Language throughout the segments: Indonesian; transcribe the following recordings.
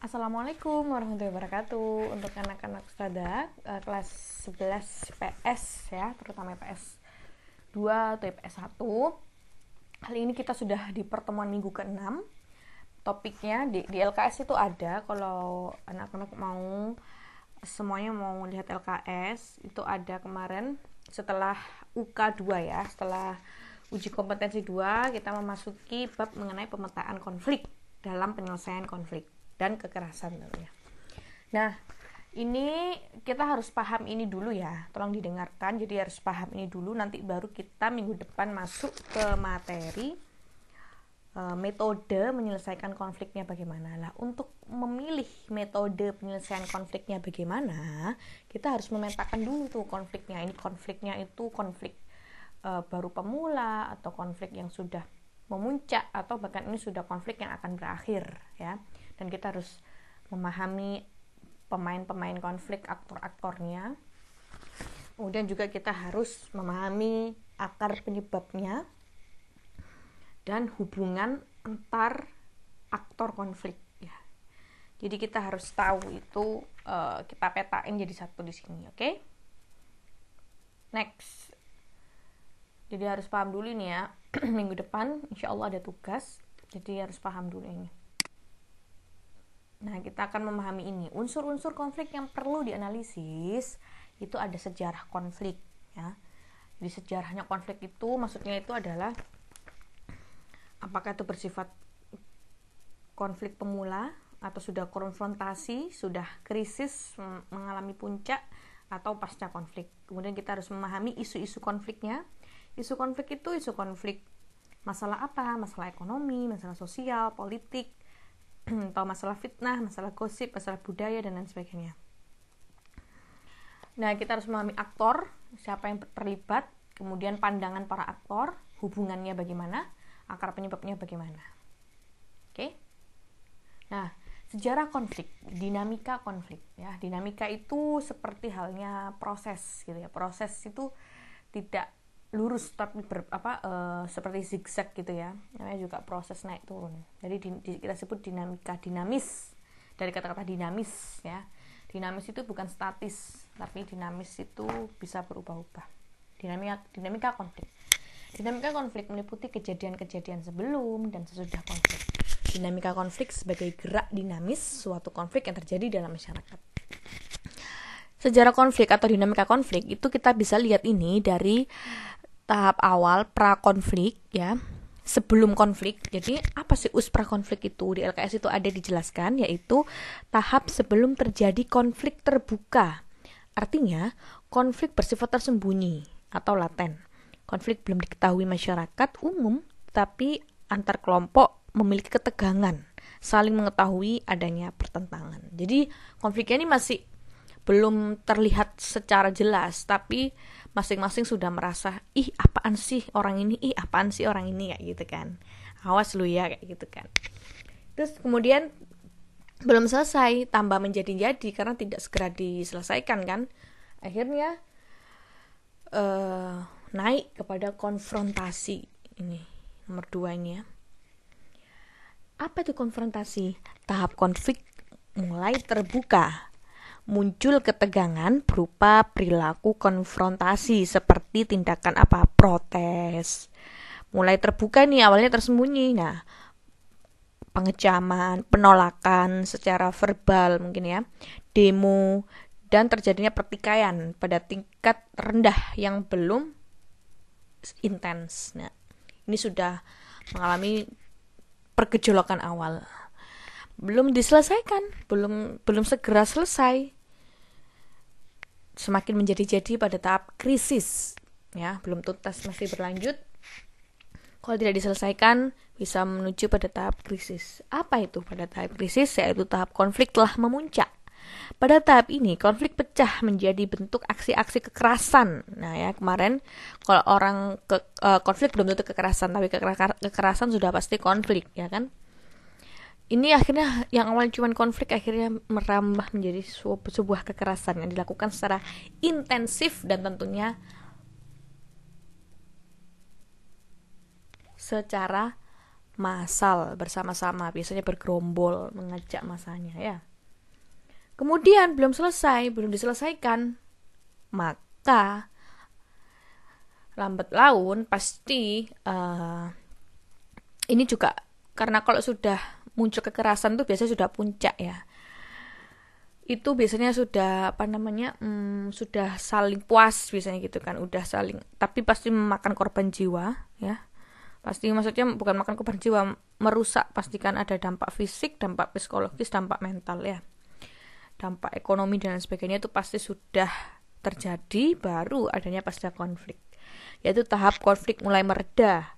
Assalamualaikum warahmatullahi wabarakatuh Untuk anak-anak sada eh, Kelas 11 PS ya Terutama PS 2 atau PS 1 Kali ini kita sudah di pertemuan minggu ke-6 Topiknya di, di LKS itu ada Kalau anak-anak mau Semuanya mau melihat LKS Itu ada kemarin Setelah UK 2 ya Setelah uji kompetensi 2 Kita memasuki bab mengenai pemetaan konflik Dalam penyelesaian konflik dan kekerasan tentunya. Nah, ini kita harus paham ini dulu ya. Tolong didengarkan. Jadi harus paham ini dulu nanti baru kita minggu depan masuk ke materi e, metode menyelesaikan konfliknya bagaimana lah untuk memilih metode penyelesaian konfliknya bagaimana kita harus memetakan dulu tuh konfliknya ini konfliknya itu konflik e, baru pemula atau konflik yang sudah memuncak atau bahkan ini sudah konflik yang akan berakhir ya dan kita harus memahami pemain-pemain konflik aktor-aktornya kemudian juga kita harus memahami akar penyebabnya dan hubungan antar aktor konflik ya jadi kita harus tahu itu uh, kita petain jadi satu di sini oke okay? next jadi harus paham dulu ini ya minggu depan insya Allah ada tugas jadi harus paham dulu ini Nah, kita akan memahami ini. Unsur-unsur konflik yang perlu dianalisis itu ada sejarah konflik, ya. Di sejarahnya konflik itu maksudnya itu adalah apakah itu bersifat konflik pemula atau sudah konfrontasi, sudah krisis mm, mengalami puncak atau pasca konflik. Kemudian kita harus memahami isu-isu konfliknya. Isu konflik itu isu konflik masalah apa? Masalah ekonomi, masalah sosial, politik, atau masalah fitnah, masalah gosip, masalah budaya dan lain sebagainya. Nah, kita harus memahami aktor, siapa yang terlibat, kemudian pandangan para aktor, hubungannya bagaimana, akar penyebabnya bagaimana. Oke. Okay? Nah, sejarah konflik, dinamika konflik ya. Dinamika itu seperti halnya proses gitu ya. Proses itu tidak lurus tapi ber, apa e, seperti zigzag gitu ya namanya juga proses naik turun jadi di, di, kita sebut dinamika dinamis dari kata-kata dinamis ya dinamis itu bukan statis tapi dinamis itu bisa berubah-ubah dinamika dinamika konflik dinamika konflik meliputi kejadian-kejadian sebelum dan sesudah konflik dinamika konflik sebagai gerak dinamis suatu konflik yang terjadi dalam masyarakat Sejarah konflik atau dinamika konflik itu kita bisa lihat ini dari tahap awal pra konflik ya sebelum konflik. Jadi apa sih us pra konflik itu? Di LKS itu ada dijelaskan yaitu tahap sebelum terjadi konflik terbuka. Artinya, konflik bersifat tersembunyi atau laten. Konflik belum diketahui masyarakat umum, tapi antar kelompok memiliki ketegangan, saling mengetahui adanya pertentangan. Jadi, konfliknya ini masih belum terlihat secara jelas, tapi masing-masing sudah merasa ih apaan sih orang ini ih apaan sih orang ini kayak gitu kan awas lu ya kayak gitu kan terus kemudian belum selesai tambah menjadi-jadi karena tidak segera diselesaikan kan akhirnya uh, naik kepada konfrontasi ini nomor dua ini ya apa itu konfrontasi tahap konflik mulai terbuka muncul ketegangan berupa perilaku konfrontasi seperti tindakan apa protes mulai terbuka nih awalnya tersembunyi nah pengecaman penolakan secara verbal mungkin ya demo dan terjadinya pertikaian pada tingkat rendah yang belum intens nah ini sudah mengalami pergejolakan awal belum diselesaikan, belum belum segera selesai. Semakin menjadi-jadi pada tahap krisis, ya, belum tuntas masih berlanjut. Kalau tidak diselesaikan, bisa menuju pada tahap krisis. Apa itu pada tahap krisis? Yaitu tahap konflik telah memuncak. Pada tahap ini, konflik pecah menjadi bentuk aksi-aksi kekerasan. Nah, ya kemarin kalau orang ke, uh, konflik belum tentu kekerasan, tapi kekerasan sudah pasti konflik, ya kan? ini akhirnya yang awal cuman konflik akhirnya merambah menjadi sebuah, sebuah kekerasan yang dilakukan secara intensif dan tentunya secara massal bersama-sama biasanya bergerombol mengajak masanya ya kemudian belum selesai belum diselesaikan maka lambat laun pasti uh, ini juga karena kalau sudah muncul kekerasan tuh biasanya sudah puncak ya itu biasanya sudah apa namanya hmm, sudah saling puas biasanya gitu kan udah saling tapi pasti memakan korban jiwa ya pasti maksudnya bukan makan korban jiwa merusak pastikan ada dampak fisik dampak psikologis dampak mental ya dampak ekonomi dan sebagainya itu pasti sudah terjadi baru adanya pasca konflik yaitu tahap konflik mulai meredah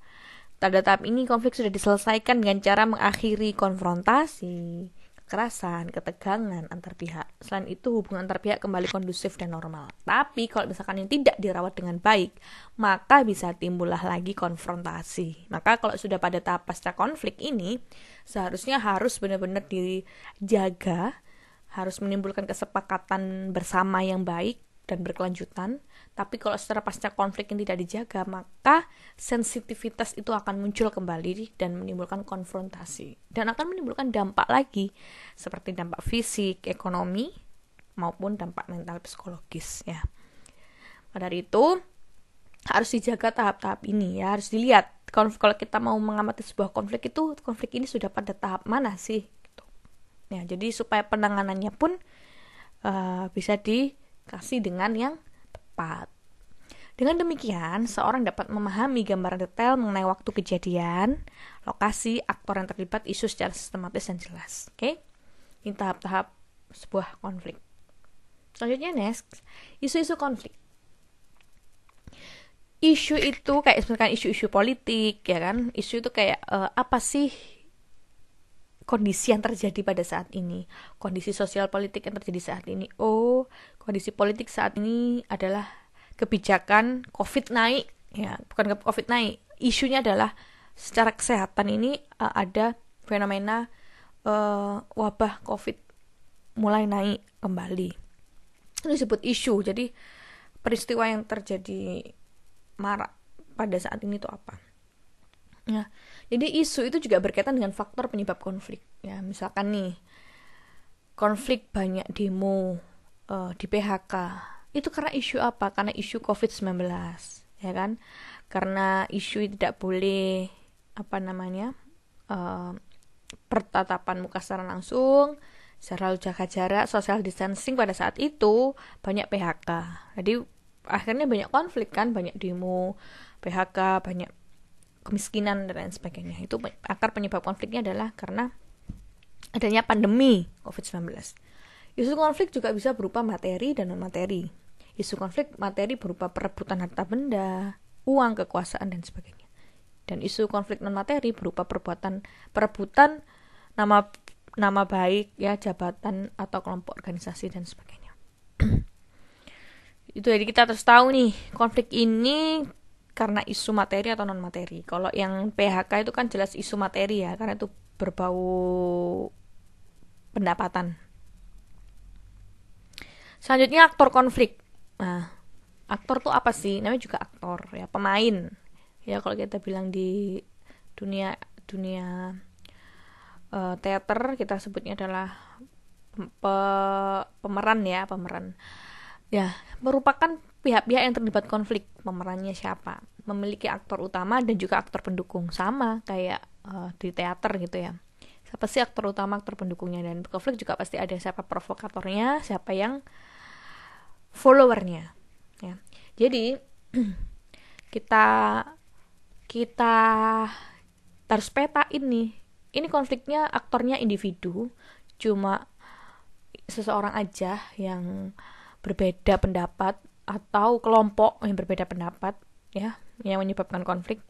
pada tahap ini konflik sudah diselesaikan dengan cara mengakhiri konfrontasi, kekerasan, ketegangan antar pihak. Selain itu, hubungan antar pihak kembali kondusif dan normal. Tapi kalau misalkan yang tidak dirawat dengan baik, maka bisa timbullah lagi konfrontasi. Maka kalau sudah pada tahap pasca konflik ini, seharusnya harus benar-benar dijaga, harus menimbulkan kesepakatan bersama yang baik dan berkelanjutan tapi kalau secara pasca konflik yang tidak dijaga, maka sensitivitas itu akan muncul kembali dan menimbulkan konfrontasi. Dan akan menimbulkan dampak lagi, seperti dampak fisik, ekonomi, maupun dampak mental psikologis ya. pada itu, harus dijaga tahap-tahap ini ya, harus dilihat. Konflik, kalau kita mau mengamati sebuah konflik itu, konflik ini sudah pada tahap mana sih? Gitu. Ya, jadi supaya penanganannya pun uh, bisa dikasih dengan yang tepat. Dengan demikian, seorang dapat memahami gambaran detail mengenai waktu kejadian, lokasi, aktor yang terlibat, isu secara sistematis dan jelas. Oke? Okay? Ini tahap-tahap sebuah konflik. Selanjutnya next, isu-isu konflik. Isu itu kayak misalkan isu-isu politik ya kan. Isu itu kayak uh, apa sih kondisi yang terjadi pada saat ini, kondisi sosial politik yang terjadi saat ini. Oh, kondisi politik saat ini adalah kebijakan COVID naik, ya bukan COVID naik. Isunya adalah secara kesehatan ini uh, ada fenomena uh, wabah COVID mulai naik kembali. Itu disebut isu. Jadi peristiwa yang terjadi marak pada saat ini itu apa? Ya, jadi isu itu juga berkaitan dengan faktor penyebab konflik. Ya, misalkan nih konflik banyak demo uh, di PHK. Itu karena isu apa? Karena isu COVID-19, ya kan? Karena isu tidak boleh apa namanya? Uh, pertatapan muka secara langsung, secara jaga jarak, social distancing pada saat itu banyak PHK. Jadi akhirnya banyak konflik kan, banyak demo, PHK, banyak kemiskinan dan lain sebagainya. Itu akar penyebab konfliknya adalah karena adanya pandemi COVID-19. Isu konflik juga bisa berupa materi dan non-materi. Isu konflik materi berupa perebutan harta benda, uang, kekuasaan, dan sebagainya. Dan isu konflik non-materi berupa perbuatan perebutan nama nama baik ya jabatan atau kelompok organisasi dan sebagainya itu jadi kita harus tahu nih konflik ini karena isu materi atau non materi. Kalau yang PHK itu kan jelas isu materi ya, karena itu berbau pendapatan. Selanjutnya aktor konflik. Nah, aktor tuh apa sih? Namanya juga aktor ya, pemain. Ya kalau kita bilang di dunia dunia uh, teater kita sebutnya adalah pe pemeran ya, pemeran. Ya, merupakan pihak-pihak yang terlibat konflik pemerannya siapa memiliki aktor utama dan juga aktor pendukung sama kayak uh, di teater gitu ya siapa sih aktor utama aktor pendukungnya dan konflik juga pasti ada siapa provokatornya siapa yang followernya ya jadi kita kita harus peta ini ini konfliknya aktornya individu cuma seseorang aja yang berbeda pendapat atau kelompok yang berbeda pendapat ya yang menyebabkan konflik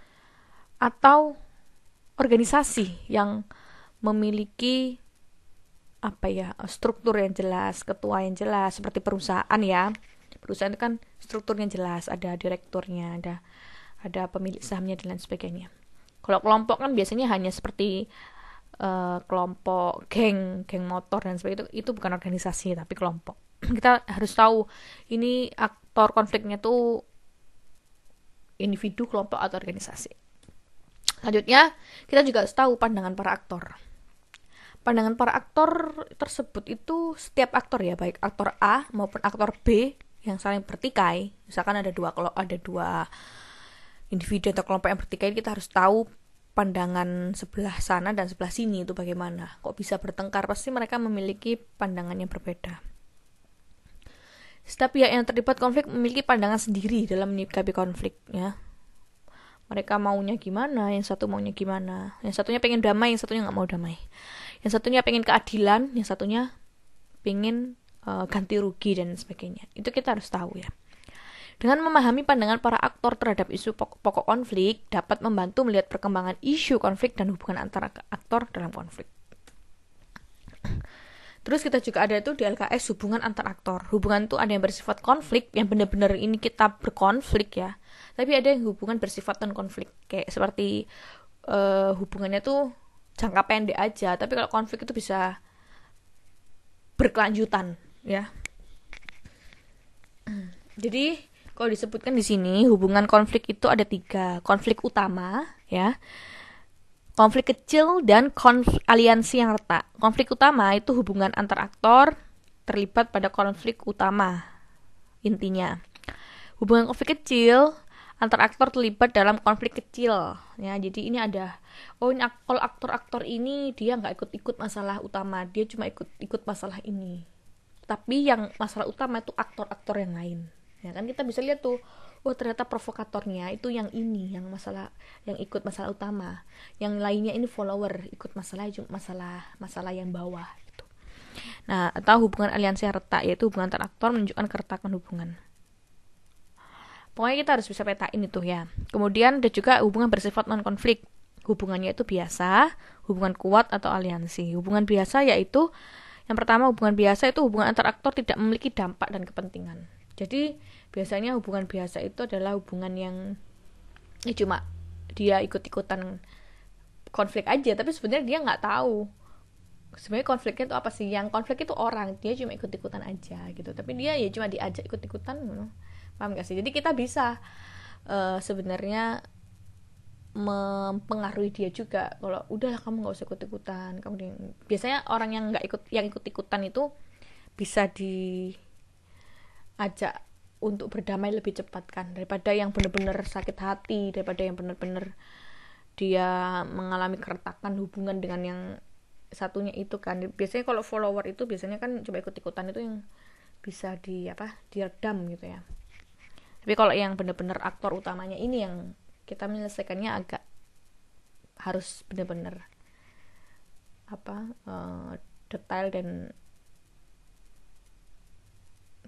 atau organisasi yang memiliki apa ya struktur yang jelas ketua yang jelas seperti perusahaan ya perusahaan itu kan strukturnya jelas ada direkturnya ada ada pemilik sahamnya dan lain sebagainya kalau kelompok kan biasanya hanya seperti uh, kelompok geng geng motor dan sebagainya itu, itu bukan organisasi tapi kelompok kita harus tahu ini aktor konfliknya tuh individu, kelompok atau organisasi. Selanjutnya, kita juga harus tahu pandangan para aktor. Pandangan para aktor tersebut itu setiap aktor ya, baik aktor A maupun aktor B yang saling bertikai. Misalkan ada dua kalau ada dua individu atau kelompok yang bertikai, kita harus tahu pandangan sebelah sana dan sebelah sini itu bagaimana. Kok bisa bertengkar? Pasti mereka memiliki pandangan yang berbeda. Setiap pihak yang terlibat konflik memiliki pandangan sendiri dalam menyikapi konflik, ya. Mereka maunya gimana, yang satu maunya gimana. Yang satunya pengen damai, yang satunya nggak mau damai. Yang satunya pengen keadilan, yang satunya pengen uh, ganti rugi dan sebagainya. Itu kita harus tahu ya. Dengan memahami pandangan para aktor terhadap isu pokok, pokok konflik, dapat membantu melihat perkembangan isu konflik dan hubungan antara aktor dalam konflik. Terus kita juga ada itu di LKS hubungan antar aktor. Hubungan itu ada yang bersifat konflik, yang benar-benar ini kita berkonflik ya. Tapi ada yang hubungan bersifat non konflik, kayak seperti uh, hubungannya tuh jangka pendek aja. Tapi kalau konflik itu bisa berkelanjutan, ya. Jadi kalau disebutkan di sini hubungan konflik itu ada tiga, konflik utama, ya konflik kecil, dan konf aliansi yang retak. Konflik utama itu hubungan antar aktor terlibat pada konflik utama. Intinya, hubungan konflik kecil antar aktor terlibat dalam konflik kecil ya jadi ini ada oh ini kalau aktor-aktor ini dia nggak ikut-ikut masalah utama dia cuma ikut-ikut masalah ini tapi yang masalah utama itu aktor-aktor yang lain ya kan kita bisa lihat tuh oh ternyata provokatornya itu yang ini yang masalah yang ikut masalah utama yang lainnya ini follower ikut masalah masalah masalah yang bawah gitu nah atau hubungan aliansi retak yaitu hubungan antar aktor menunjukkan keretakan hubungan pokoknya kita harus bisa petain itu ya kemudian ada juga hubungan bersifat non konflik hubungannya itu biasa hubungan kuat atau aliansi hubungan biasa yaitu yang pertama hubungan biasa itu hubungan antar aktor tidak memiliki dampak dan kepentingan jadi biasanya hubungan biasa itu adalah hubungan yang ya cuma dia ikut-ikutan konflik aja tapi sebenarnya dia nggak tahu sebenarnya konfliknya itu apa sih yang konflik itu orang dia cuma ikut-ikutan aja gitu tapi dia ya cuma diajak ikut-ikutan paham gak sih jadi kita bisa uh, sebenarnya mempengaruhi dia juga kalau udahlah kamu nggak usah ikut-ikutan kamu biasanya orang yang nggak ikut yang ikut-ikutan itu bisa di ajak untuk berdamai lebih cepat kan daripada yang benar-benar sakit hati daripada yang benar-benar dia mengalami keretakan hubungan dengan yang satunya itu kan biasanya kalau follower itu biasanya kan coba ikut-ikutan itu yang bisa di apa diredam gitu ya tapi kalau yang benar-benar aktor utamanya ini yang kita menyelesaikannya agak harus benar-benar apa uh, detail dan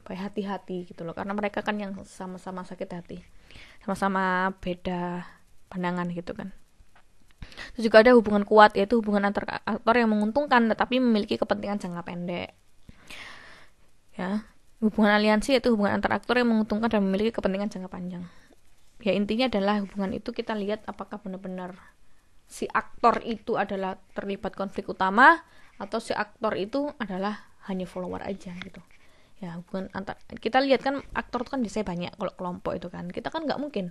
supaya hati-hati gitu loh karena mereka kan yang sama-sama sakit hati sama-sama beda pandangan gitu kan Terus juga ada hubungan kuat yaitu hubungan antar aktor yang menguntungkan tetapi memiliki kepentingan jangka pendek. Ya, hubungan aliansi yaitu hubungan antar aktor yang menguntungkan dan memiliki kepentingan jangka panjang. Ya intinya adalah hubungan itu kita lihat apakah benar-benar si aktor itu adalah terlibat konflik utama atau si aktor itu adalah hanya follower aja gitu ya hubungan antar kita lihat kan aktor itu kan biasanya banyak kalau kelompok itu kan kita kan nggak mungkin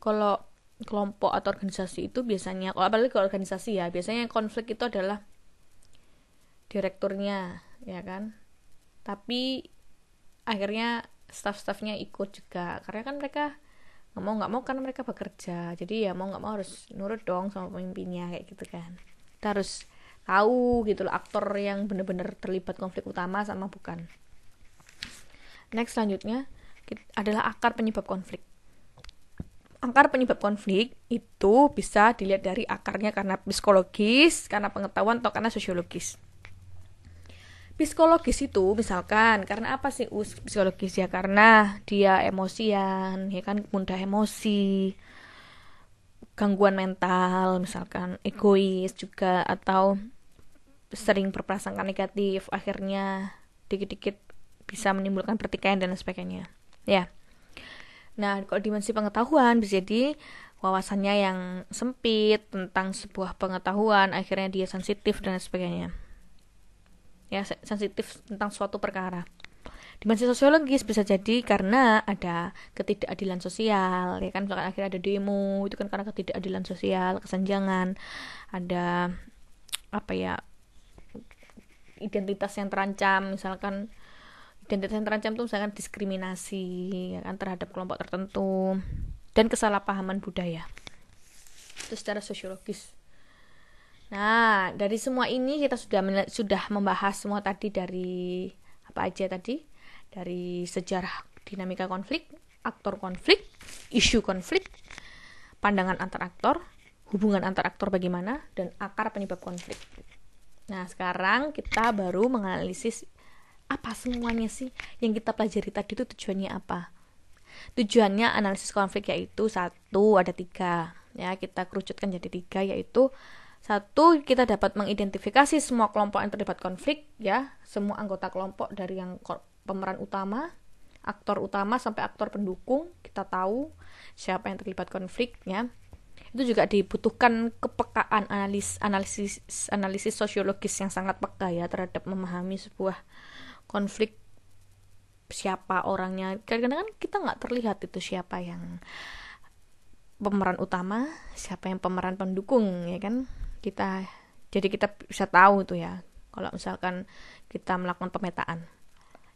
kalau kelompok atau organisasi itu biasanya kalau apalagi kalau organisasi ya biasanya yang konflik itu adalah direkturnya ya kan tapi akhirnya staff-staffnya ikut juga karena kan mereka nggak mau nggak mau kan mereka bekerja jadi ya mau nggak mau harus nurut dong sama pemimpinnya kayak gitu kan kita harus tahu gitu loh aktor yang bener-bener terlibat konflik utama sama bukan Next selanjutnya adalah akar penyebab konflik. Akar penyebab konflik itu bisa dilihat dari akarnya karena psikologis, karena pengetahuan, atau karena sosiologis. Psikologis itu misalkan karena apa sih us psikologis ya karena dia emosian ya kan mudah emosi gangguan mental misalkan egois juga atau sering berprasangka negatif akhirnya dikit-dikit bisa menimbulkan pertikaian dan sebagainya. Ya. Nah, kalau dimensi pengetahuan bisa jadi wawasannya yang sempit tentang sebuah pengetahuan, akhirnya dia sensitif dan sebagainya. Ya, sensitif tentang suatu perkara. Dimensi sosiologis bisa jadi karena ada ketidakadilan sosial, ya kan misalkan akhirnya ada demo, itu kan karena ketidakadilan sosial, kesenjangan, ada apa ya identitas yang terancam, misalkan identitas yang terancam itu misalkan diskriminasi ya kan terhadap kelompok tertentu dan kesalahpahaman budaya itu secara sosiologis nah dari semua ini kita sudah sudah membahas semua tadi dari apa aja tadi dari sejarah dinamika konflik aktor konflik isu konflik pandangan antar aktor hubungan antar aktor bagaimana dan akar penyebab konflik nah sekarang kita baru menganalisis apa semuanya sih yang kita pelajari tadi itu tujuannya apa tujuannya analisis konflik yaitu satu ada tiga ya kita kerucutkan jadi tiga yaitu satu kita dapat mengidentifikasi semua kelompok yang terlibat konflik ya semua anggota kelompok dari yang pemeran utama aktor utama sampai aktor pendukung kita tahu siapa yang terlibat konfliknya itu juga dibutuhkan kepekaan analis analisis analisis sosiologis yang sangat peka ya terhadap memahami sebuah konflik siapa orangnya kadang-kadang kan kita nggak terlihat itu siapa yang pemeran utama siapa yang pemeran pendukung ya kan kita jadi kita bisa tahu tuh ya kalau misalkan kita melakukan pemetaan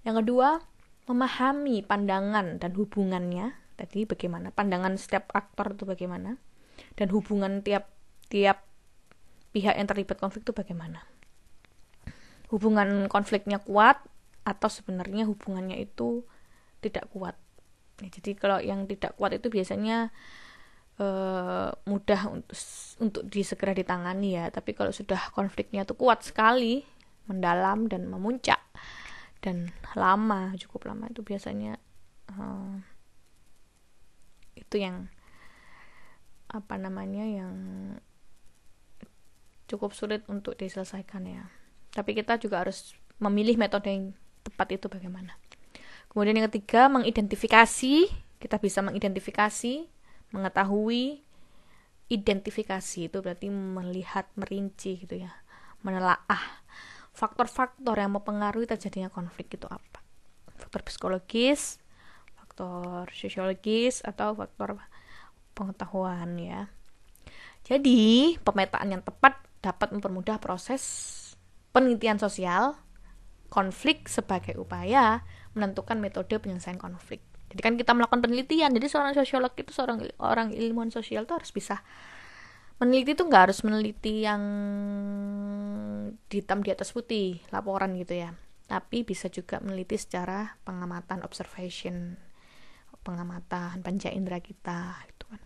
yang kedua memahami pandangan dan hubungannya tadi bagaimana pandangan setiap aktor itu bagaimana dan hubungan tiap tiap pihak yang terlibat konflik itu bagaimana hubungan konfliknya kuat atau sebenarnya hubungannya itu tidak kuat ya, jadi kalau yang tidak kuat itu biasanya eh, mudah untuk untuk disegera ditangani ya tapi kalau sudah konfliknya itu kuat sekali mendalam dan memuncak dan lama cukup lama itu biasanya eh, itu yang apa namanya yang cukup sulit untuk diselesaikan ya tapi kita juga harus memilih metode yang tepat itu bagaimana. Kemudian yang ketiga, mengidentifikasi. Kita bisa mengidentifikasi, mengetahui, identifikasi itu berarti melihat, merinci gitu ya, menelaah faktor-faktor yang mempengaruhi terjadinya konflik itu apa. Faktor psikologis, faktor sosiologis atau faktor pengetahuan ya. Jadi, pemetaan yang tepat dapat mempermudah proses penelitian sosial konflik sebagai upaya menentukan metode penyelesaian konflik. Jadi kan kita melakukan penelitian. Jadi seorang sosiolog itu seorang orang ilmuwan sosial itu harus bisa meneliti itu nggak harus meneliti yang hitam di atas putih laporan gitu ya. Tapi bisa juga meneliti secara pengamatan observation, pengamatan panca indera kita gitu kan.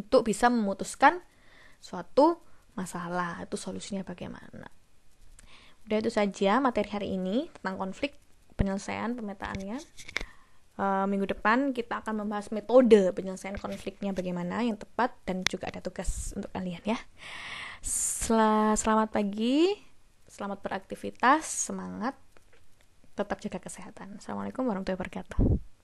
Untuk bisa memutuskan suatu masalah itu solusinya bagaimana. Udah itu saja materi hari ini tentang konflik, penyelesaian, pemetaannya. Uh, minggu depan kita akan membahas metode penyelesaian konfliknya bagaimana yang tepat dan juga ada tugas untuk kalian ya. Sel selamat pagi, selamat beraktivitas, semangat, tetap jaga kesehatan. Assalamualaikum warahmatullahi wabarakatuh.